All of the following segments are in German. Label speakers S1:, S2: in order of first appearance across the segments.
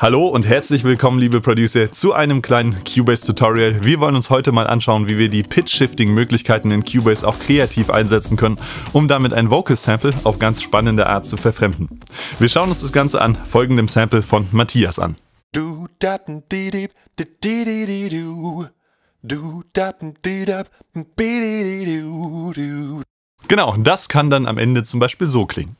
S1: Hallo und herzlich willkommen, liebe Producer, zu einem kleinen Cubase-Tutorial. Wir wollen uns heute mal anschauen, wie wir die Pitch-Shifting-Möglichkeiten in Cubase auch kreativ einsetzen können, um damit ein Vocal-Sample auf ganz spannende Art zu verfremden. Wir schauen uns das Ganze an folgendem Sample von Matthias an. genau, das kann dann am Ende zum Beispiel so klingen.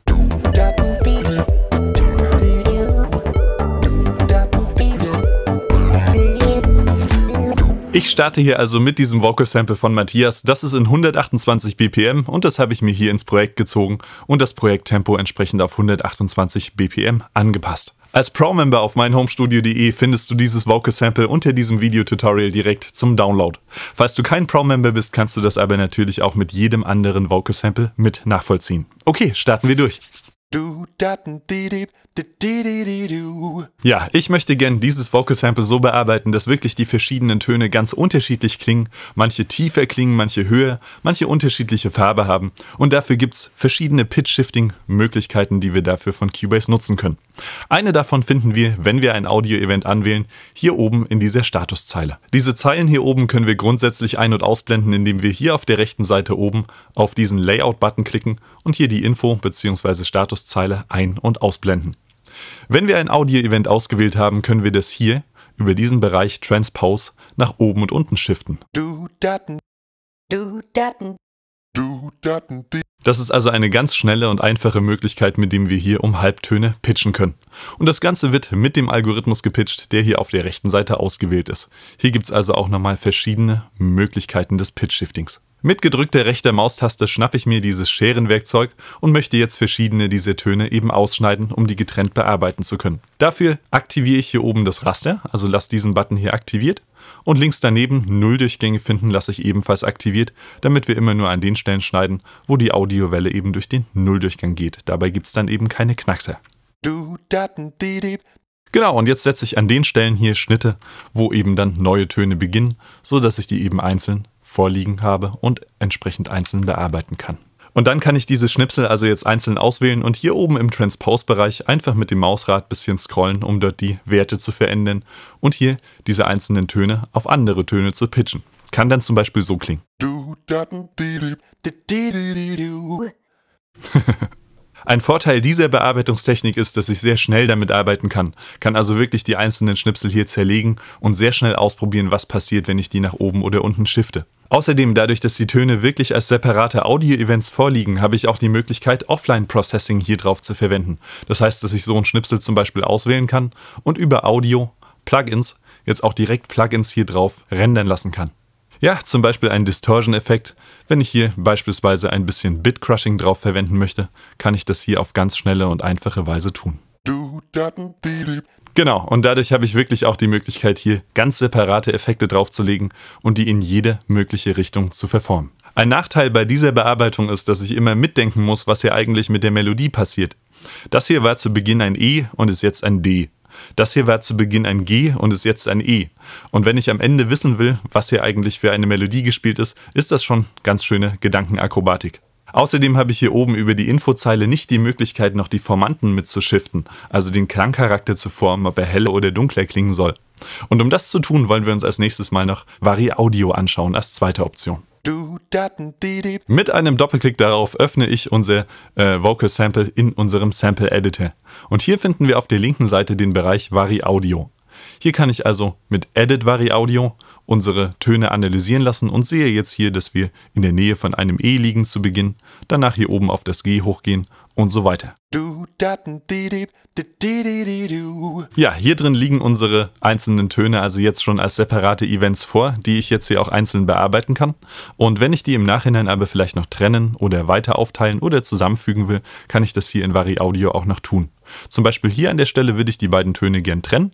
S1: Ich starte hier also mit diesem Vocal Sample von Matthias. Das ist in 128 BPM und das habe ich mir hier ins Projekt gezogen und das Projekttempo entsprechend auf 128 BPM angepasst. Als Pro-Member auf meinhomestudio.de findest du dieses Vocal Sample unter diesem Videotutorial direkt zum Download. Falls du kein Pro-Member bist, kannst du das aber natürlich auch mit jedem anderen Vocal Sample mit nachvollziehen. Okay, starten wir durch. Du, daten, Ja, ich möchte gern dieses Vocal Sample so bearbeiten, dass wirklich die verschiedenen Töne ganz unterschiedlich klingen, manche tiefer klingen, manche höher, manche unterschiedliche Farbe haben. Und dafür gibt es verschiedene Pitch-Shifting-Möglichkeiten, die wir dafür von Cubase nutzen können. Eine davon finden wir, wenn wir ein Audio-Event anwählen, hier oben in dieser Statuszeile. Diese Zeilen hier oben können wir grundsätzlich ein- und ausblenden, indem wir hier auf der rechten Seite oben auf diesen Layout-Button klicken und hier die Info- bzw. Statuszeile ein- und ausblenden. Wenn wir ein Audio-Event ausgewählt haben, können wir das hier über diesen Bereich Transpose nach oben und unten shiften. Du
S2: Daten. Du Daten.
S1: Das ist also eine ganz schnelle und einfache Möglichkeit, mit dem wir hier um Halbtöne pitchen können. Und das Ganze wird mit dem Algorithmus gepitcht, der hier auf der rechten Seite ausgewählt ist. Hier gibt es also auch nochmal verschiedene Möglichkeiten des Pitch-Shiftings. Mit gedrückter rechter Maustaste schnappe ich mir dieses Scherenwerkzeug und möchte jetzt verschiedene dieser Töne eben ausschneiden, um die getrennt bearbeiten zu können. Dafür aktiviere ich hier oben das Raster, also lasse diesen Button hier aktiviert und links daneben Nulldurchgänge finden lasse ich ebenfalls aktiviert, damit wir immer nur an den Stellen schneiden, wo die Audiowelle eben durch den Nulldurchgang geht. Dabei gibt es dann eben keine Knackse. Genau, und jetzt setze ich an den Stellen hier Schnitte, wo eben dann neue Töne beginnen, sodass ich die eben einzeln vorliegen habe und entsprechend einzeln bearbeiten kann. Und dann kann ich diese Schnipsel also jetzt einzeln auswählen und hier oben im Transpose-Bereich einfach mit dem Mausrad ein bisschen scrollen, um dort die Werte zu verändern und hier diese einzelnen Töne auf andere Töne zu pitchen. Kann dann zum Beispiel so klingen. Ein Vorteil dieser Bearbeitungstechnik ist, dass ich sehr schnell damit arbeiten kann. Kann also wirklich die einzelnen Schnipsel hier zerlegen und sehr schnell ausprobieren, was passiert, wenn ich die nach oben oder unten shifte. Außerdem, dadurch, dass die Töne wirklich als separate Audio-Events vorliegen, habe ich auch die Möglichkeit, Offline-Processing hier drauf zu verwenden. Das heißt, dass ich so einen Schnipsel zum Beispiel auswählen kann und über Audio, Plugins, jetzt auch direkt Plugins hier drauf rendern lassen kann. Ja, zum Beispiel einen Distortion-Effekt. Wenn ich hier beispielsweise ein bisschen Bitcrushing drauf verwenden möchte, kann ich das hier auf ganz schnelle und einfache Weise tun. Genau, und dadurch habe ich wirklich auch die Möglichkeit, hier ganz separate Effekte draufzulegen und die in jede mögliche Richtung zu verformen. Ein Nachteil bei dieser Bearbeitung ist, dass ich immer mitdenken muss, was hier eigentlich mit der Melodie passiert. Das hier war zu Beginn ein E und ist jetzt ein D. Das hier war zu Beginn ein G und ist jetzt ein E. Und wenn ich am Ende wissen will, was hier eigentlich für eine Melodie gespielt ist, ist das schon ganz schöne Gedankenakrobatik. Außerdem habe ich hier oben über die Infozeile nicht die Möglichkeit, noch die Formanten mitzuschiften, also den Klangcharakter zu formen, ob er heller oder dunkler klingen soll. Und um das zu tun, wollen wir uns als nächstes mal noch Vari Audio anschauen als zweite Option. Mit einem Doppelklick darauf öffne ich unser äh, Vocal Sample in unserem Sample Editor. Und hier finden wir auf der linken Seite den Bereich Vari Audio. Hier kann ich also mit Edit Vari Audio unsere Töne analysieren lassen und sehe jetzt hier, dass wir in der Nähe von einem E liegen zu Beginn, danach hier oben auf das G hochgehen und so weiter. Ja, hier drin liegen unsere einzelnen Töne also jetzt schon als separate Events vor, die ich jetzt hier auch einzeln bearbeiten kann. Und wenn ich die im Nachhinein aber vielleicht noch trennen oder weiter aufteilen oder zusammenfügen will, kann ich das hier in Vari Audio auch noch tun. Zum Beispiel hier an der Stelle würde ich die beiden Töne gern trennen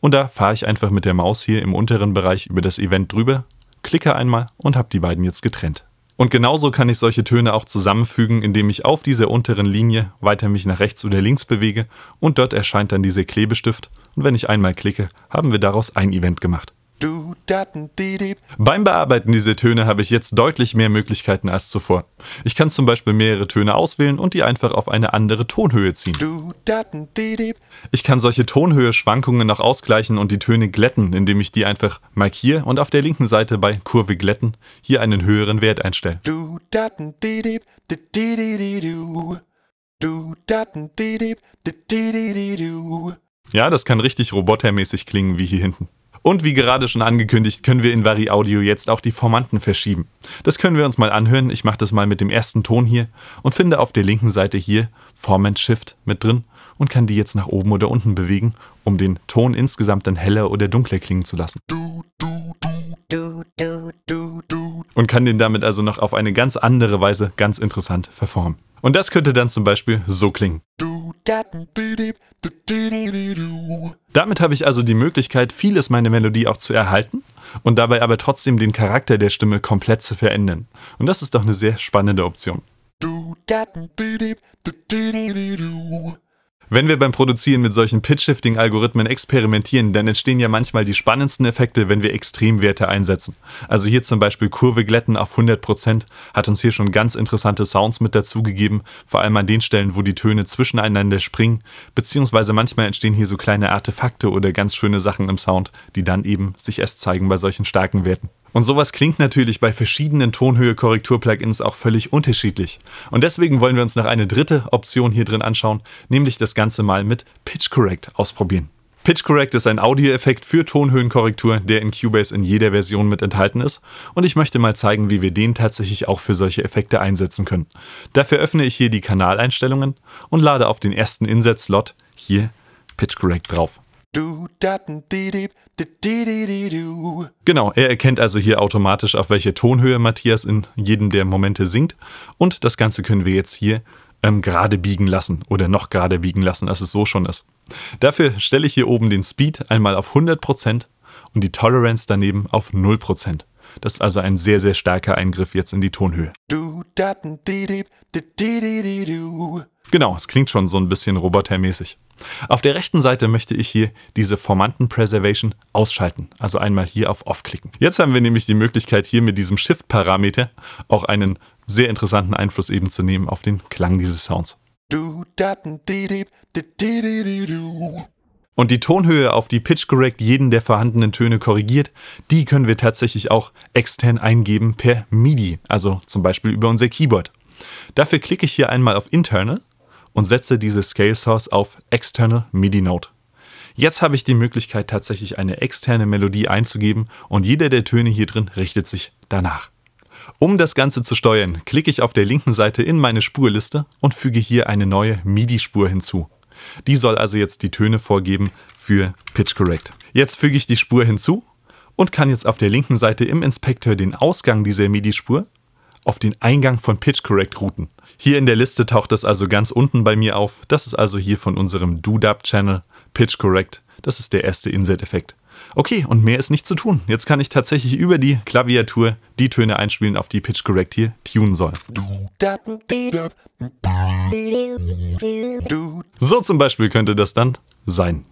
S1: und da fahre ich einfach mit der Maus hier im unteren Bereich über das Event drüber, klicke einmal und habe die beiden jetzt getrennt. Und genauso kann ich solche Töne auch zusammenfügen, indem ich auf dieser unteren Linie weiter mich nach rechts oder links bewege und dort erscheint dann dieser Klebestift und wenn ich einmal klicke, haben wir daraus ein Event gemacht. Du, daten, di, di. Beim Bearbeiten dieser Töne habe ich jetzt deutlich mehr Möglichkeiten als zuvor. Ich kann zum Beispiel mehrere Töne auswählen und die einfach auf eine andere Tonhöhe ziehen. Du,
S2: daten, di,
S1: ich kann solche Tonhöhe-Schwankungen noch ausgleichen und die Töne glätten, indem ich die einfach markiere und auf der linken Seite bei Kurve glätten hier einen höheren Wert einstelle. Du, daten, ja, das kann richtig robotermäßig klingen wie hier hinten. Und wie gerade schon angekündigt, können wir in Vari Audio jetzt auch die Formanten verschieben. Das können wir uns mal anhören. Ich mache das mal mit dem ersten Ton hier und finde auf der linken Seite hier Formant Shift mit drin und kann die jetzt nach oben oder unten bewegen, um den Ton insgesamt dann heller oder dunkler klingen zu lassen. Und kann den damit also noch auf eine ganz andere Weise ganz interessant verformen. Und das könnte dann zum Beispiel so klingen. Damit habe ich also die Möglichkeit, vieles meiner Melodie auch zu erhalten und dabei aber trotzdem den Charakter der Stimme komplett zu verändern. Und das ist doch eine sehr spannende Option. Wenn wir beim Produzieren mit solchen Pitch-Shifting-Algorithmen experimentieren, dann entstehen ja manchmal die spannendsten Effekte, wenn wir Extremwerte einsetzen. Also hier zum Beispiel Kurve glätten auf 100% hat uns hier schon ganz interessante Sounds mit dazugegeben, vor allem an den Stellen, wo die Töne zwischeneinander springen, beziehungsweise manchmal entstehen hier so kleine Artefakte oder ganz schöne Sachen im Sound, die dann eben sich erst zeigen bei solchen starken Werten. Und sowas klingt natürlich bei verschiedenen Tonhöhe-Korrektur-Plugins auch völlig unterschiedlich. Und deswegen wollen wir uns noch eine dritte Option hier drin anschauen, nämlich das Ganze mal mit Pitch Correct ausprobieren. Pitch Correct ist ein Audioeffekt für Tonhöhenkorrektur, der in Cubase in jeder Version mit enthalten ist und ich möchte mal zeigen, wie wir den tatsächlich auch für solche Effekte einsetzen können. Dafür öffne ich hier die Kanaleinstellungen und lade auf den ersten Insert-Slot hier Pitch Correct drauf. Genau, er erkennt also hier automatisch, auf welche Tonhöhe Matthias in jedem der Momente singt. Und das Ganze können wir jetzt hier ähm, gerade biegen lassen oder noch gerade biegen lassen, als es so schon ist. Dafür stelle ich hier oben den Speed einmal auf 100% und die Tolerance daneben auf 0%. Das ist also ein sehr, sehr starker Eingriff jetzt in die Tonhöhe. Genau, es klingt schon so ein bisschen robotermäßig. Auf der rechten Seite möchte ich hier diese Formanten Preservation ausschalten, also einmal hier auf Off klicken. Jetzt haben wir nämlich die Möglichkeit, hier mit diesem Shift-Parameter auch einen sehr interessanten Einfluss eben zu nehmen auf den Klang dieses Sounds. di,
S2: di, di, di, di,
S1: und die Tonhöhe auf die Pitch Correct jeden der vorhandenen Töne korrigiert, die können wir tatsächlich auch extern eingeben per MIDI, also zum Beispiel über unser Keyboard. Dafür klicke ich hier einmal auf Internal und setze diese Scale Source auf External MIDI Note. Jetzt habe ich die Möglichkeit, tatsächlich eine externe Melodie einzugeben und jeder der Töne hier drin richtet sich danach. Um das Ganze zu steuern, klicke ich auf der linken Seite in meine Spurliste und füge hier eine neue MIDI-Spur hinzu. Die soll also jetzt die Töne vorgeben für Pitch Correct. Jetzt füge ich die Spur hinzu und kann jetzt auf der linken Seite im Inspektor den Ausgang dieser MIDI-Spur auf den Eingang von Pitch Correct routen. Hier in der Liste taucht das also ganz unten bei mir auf. Das ist also hier von unserem DoDub-Channel Pitch Correct. Das ist der erste Insert-Effekt. Okay, und mehr ist nicht zu tun. Jetzt kann ich tatsächlich über die Klaviatur die Töne einspielen, auf die Pitch Correct hier tunen soll. So zum Beispiel könnte das dann sein.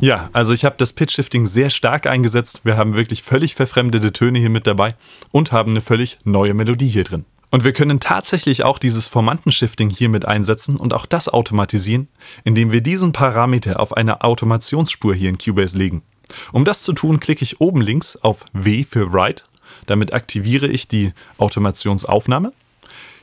S1: Ja, also ich habe das Pitch Shifting sehr stark eingesetzt. Wir haben wirklich völlig verfremdete Töne hier mit dabei und haben eine völlig neue Melodie hier drin. Und wir können tatsächlich auch dieses Formantenshifting hier mit einsetzen und auch das automatisieren, indem wir diesen Parameter auf eine Automationsspur hier in Cubase legen. Um das zu tun, klicke ich oben links auf W für Write. Damit aktiviere ich die Automationsaufnahme.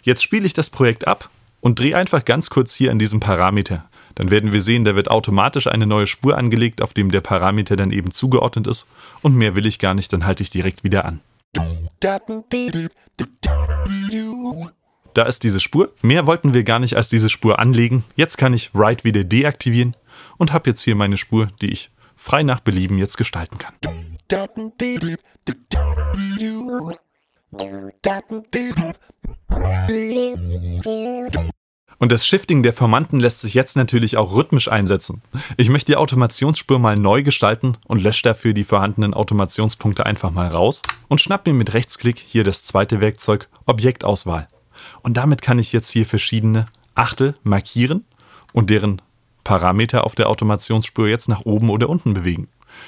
S1: Jetzt spiele ich das Projekt ab und drehe einfach ganz kurz hier an diesem Parameter. Dann werden wir sehen, da wird automatisch eine neue Spur angelegt, auf dem der Parameter dann eben zugeordnet ist. Und mehr will ich gar nicht, dann halte ich direkt wieder an. Da ist diese Spur. Mehr wollten wir gar nicht als diese Spur anlegen. Jetzt kann ich Write wieder deaktivieren und habe jetzt hier meine Spur, die ich frei nach Belieben jetzt gestalten kann. Und das Shifting der Formanten lässt sich jetzt natürlich auch rhythmisch einsetzen. Ich möchte die Automationsspur mal neu gestalten und lösche dafür die vorhandenen Automationspunkte einfach mal raus und schnapp mir mit Rechtsklick hier das zweite Werkzeug Objektauswahl. Und damit kann ich jetzt hier verschiedene Achtel markieren und deren Parameter auf der Automationsspur jetzt nach oben oder unten bewegen.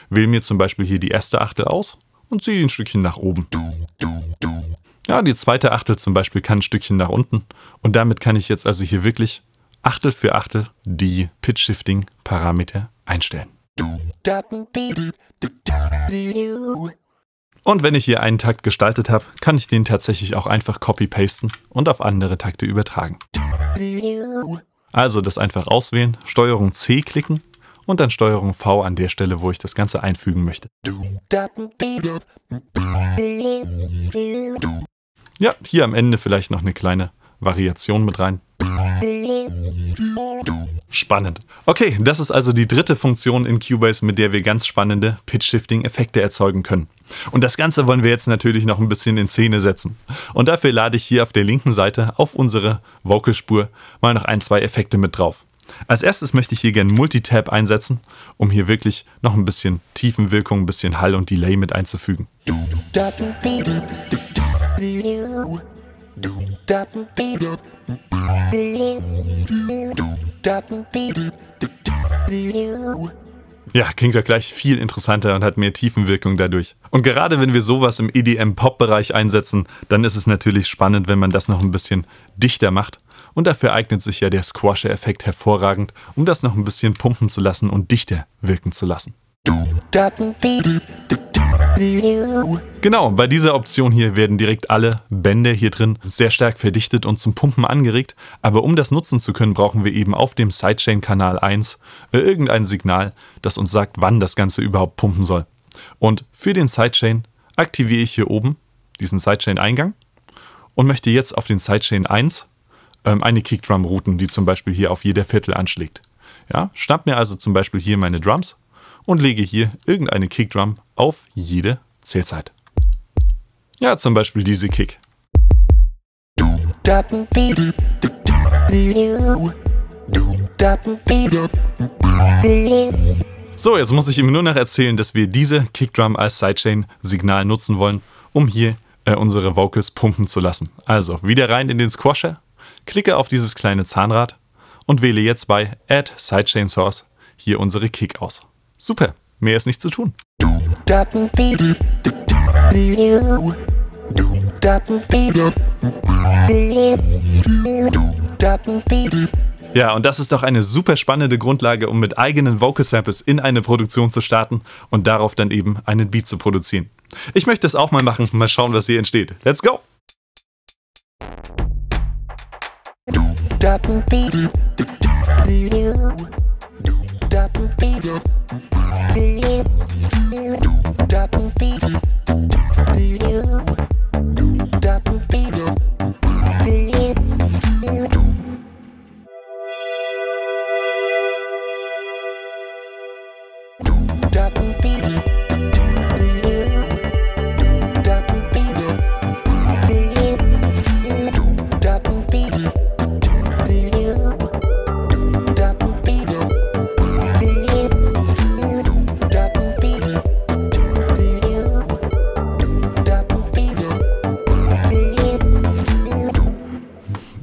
S1: Wähle mir zum Beispiel hier die erste Achtel aus und ziehe ein Stückchen nach oben. Ja, die zweite Achtel zum Beispiel kann ein Stückchen nach unten. Und damit kann ich jetzt also hier wirklich Achtel für Achtel die Pitch-Shifting-Parameter einstellen. Und wenn ich hier einen Takt gestaltet habe, kann ich den tatsächlich auch einfach copy-pasten und auf andere Takte übertragen. Also das einfach auswählen, Steuerung C klicken und dann Steuerung V an der Stelle, wo ich das Ganze einfügen möchte. Ja, hier am Ende vielleicht noch eine kleine Variation mit rein. Spannend. Okay, das ist also die dritte Funktion in Cubase, mit der wir ganz spannende Pitch-Shifting-Effekte erzeugen können. Und das Ganze wollen wir jetzt natürlich noch ein bisschen in Szene setzen. Und dafür lade ich hier auf der linken Seite auf unsere Vocalspur mal noch ein, zwei Effekte mit drauf. Als erstes möchte ich hier gerne Multitab einsetzen, um hier wirklich noch ein bisschen Tiefenwirkung, ein bisschen Hall und Delay mit einzufügen. Ja, klingt doch gleich viel interessanter und hat mehr Tiefenwirkung dadurch. Und gerade wenn wir sowas im EDM-Pop-Bereich einsetzen, dann ist es natürlich spannend, wenn man das noch ein bisschen dichter macht. Und dafür eignet sich ja der Squasher-Effekt hervorragend, um das noch ein bisschen pumpen zu lassen und dichter wirken zu lassen. Genau, bei dieser Option hier werden direkt alle Bänder hier drin sehr stark verdichtet und zum Pumpen angeregt, aber um das nutzen zu können, brauchen wir eben auf dem Sidechain-Kanal 1 äh, irgendein Signal, das uns sagt, wann das Ganze überhaupt pumpen soll. Und für den Sidechain aktiviere ich hier oben diesen Sidechain-Eingang und möchte jetzt auf den Sidechain 1 ähm, eine Kickdrum routen, die zum Beispiel hier auf jeder Viertel anschlägt. Ja, schnapp mir also zum Beispiel hier meine Drums und lege hier irgendeine Kickdrum auf jede Zählzeit. Ja, zum Beispiel diese Kick. So, jetzt muss ich ihm nur noch erzählen, dass wir diese Kickdrum als Sidechain-Signal nutzen wollen, um hier äh, unsere Vocals pumpen zu lassen. Also wieder rein in den Squasher, klicke auf dieses kleine Zahnrad und wähle jetzt bei Add Sidechain Source hier unsere Kick aus. Super, mehr ist nicht zu tun. Ja, und das ist doch eine super spannende Grundlage, um mit eigenen Vocal Samples in eine Produktion zu starten und darauf dann eben einen Beat zu produzieren. Ich möchte es auch mal machen, mal schauen, was hier entsteht. Let's go! Yeah.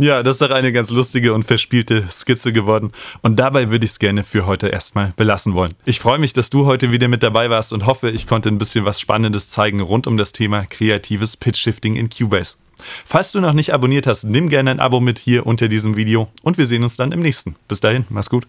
S1: Ja, das ist doch eine ganz lustige und verspielte Skizze geworden. Und dabei würde ich es gerne für heute erstmal belassen wollen. Ich freue mich, dass du heute wieder mit dabei warst und hoffe, ich konnte ein bisschen was Spannendes zeigen rund um das Thema kreatives Pitch-Shifting in Cubase. Falls du noch nicht abonniert hast, nimm gerne ein Abo mit hier unter diesem Video und wir sehen uns dann im nächsten. Bis dahin, mach's gut.